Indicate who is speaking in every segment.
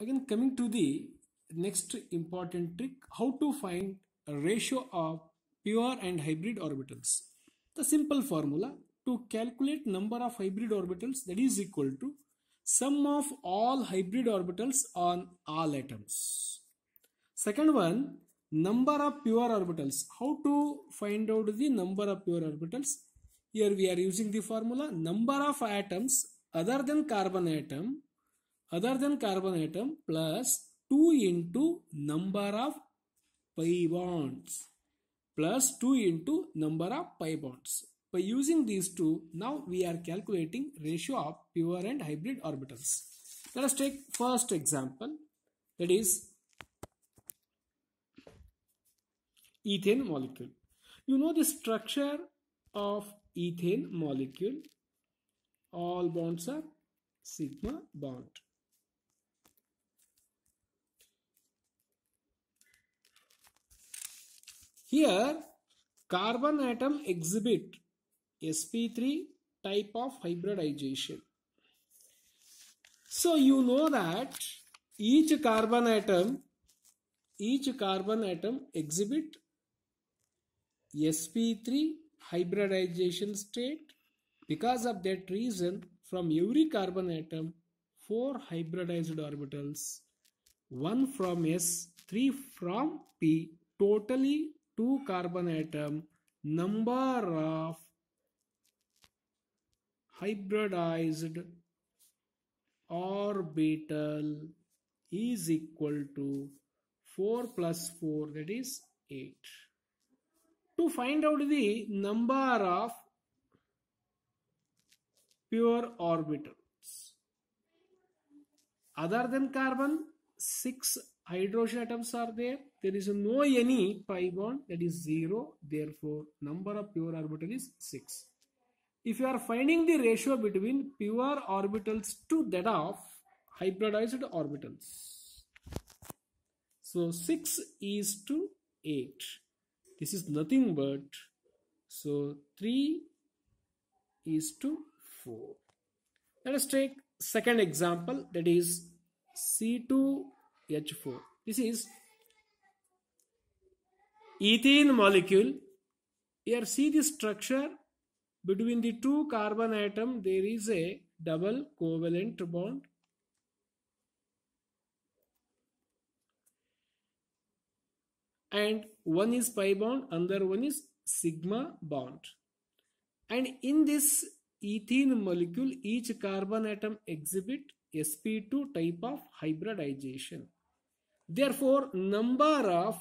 Speaker 1: again coming to the next important trick how to find a ratio of pure and hybrid orbitals the simple formula to calculate number of hybrid orbitals that is equal to sum of all hybrid orbitals on all atoms second one number of pure orbitals how to find out the number of pure orbitals here we are using the formula number of atoms other than carbon atom other than carbon atom plus 2 into number of pi bonds plus 2 into number of pi bonds. By using these two, now we are calculating ratio of pure and hybrid orbitals. Let us take first example that is ethane molecule. You know the structure of ethane molecule. All bonds are sigma bond. Here, carbon atom exhibit sp3 type of hybridization. So you know that each carbon atom each carbon atom exhibit sp3 hybridization state because of that reason from every carbon atom four hybridized orbitals one from s three from p totally two carbon atom number of hybridized orbital is equal to 4 plus 4 that is 8. To find out the number of pure orbitals other than carbon 6 hydrogen atoms are there there is no any pi bond that is zero therefore number of pure orbital is six if you are finding the ratio between pure orbitals to that of hybridized orbitals so 6 is to 8 this is nothing but so 3 is to 4 let us take second example that is c2 H4. This is ethene molecule. Here see the structure between the two carbon atom there is a double covalent bond. And one is pi bond, another one is sigma bond. And in this ethene molecule, each carbon atom exhibit sp2 type of hybridization. Therefore, number of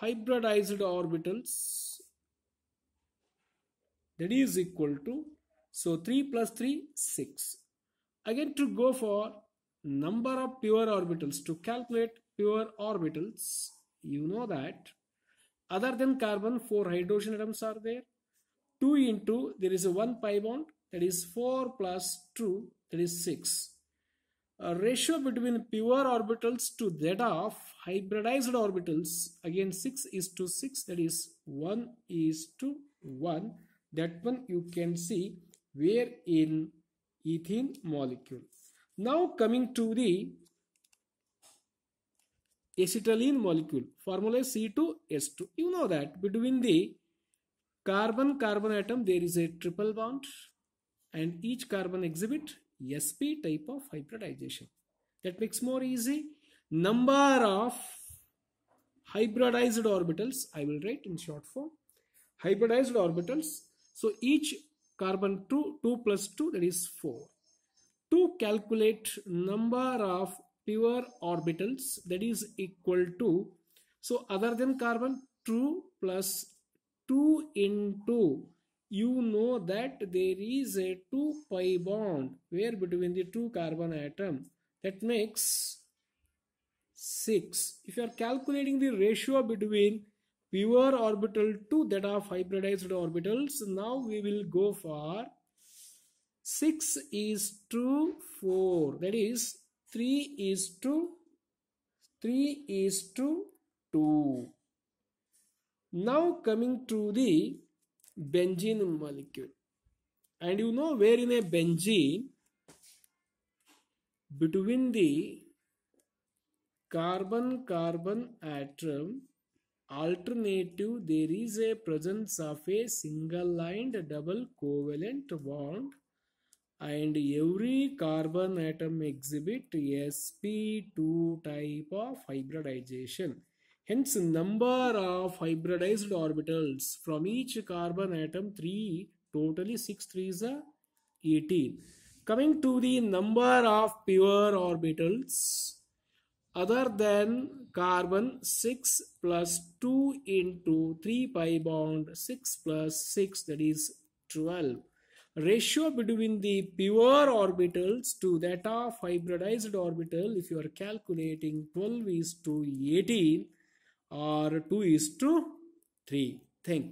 Speaker 1: hybridized orbitals that is equal to so 3 plus 3 6 again to go for number of pure orbitals to calculate pure orbitals you know that other than carbon four hydrogen atoms are there 2 into there is a 1 pi bond that is 4 plus 2 that is 6 ratio between pure orbitals to that of hybridized orbitals again 6 is to 6 that is 1 is to 1 that one you can see where in ethene molecule now coming to the acetylene molecule formula C c2s2 you know that between the carbon carbon atom there is a triple bond and each carbon exhibit sp type of hybridization that makes more easy number of hybridized orbitals i will write in short form hybridized orbitals so each carbon 2 2 plus 2 that is 4 to calculate number of pure orbitals that is equal to so other than carbon 2 plus 2 into you know that there is a 2 pi bond where between the two carbon atom that makes 6 if you are calculating the ratio between pure orbital to that of hybridized orbitals now we will go for 6 is to 4 that is 3 is to 3 is to 2 now coming to the benzene molecule and you know where in a benzene between the carbon carbon atom alternative there is a presence of a single lined double covalent bond and every carbon atom exhibit sp2 type of hybridization Hence, number of hybridized orbitals from each carbon atom 3, totally 6 3 is 18. Coming to the number of pure orbitals other than carbon 6 plus 2 into 3 pi bond 6 plus 6 that is 12. Ratio between the pure orbitals to that of hybridized orbital if you are calculating 12 is to 18 or 2 is to 3 thank you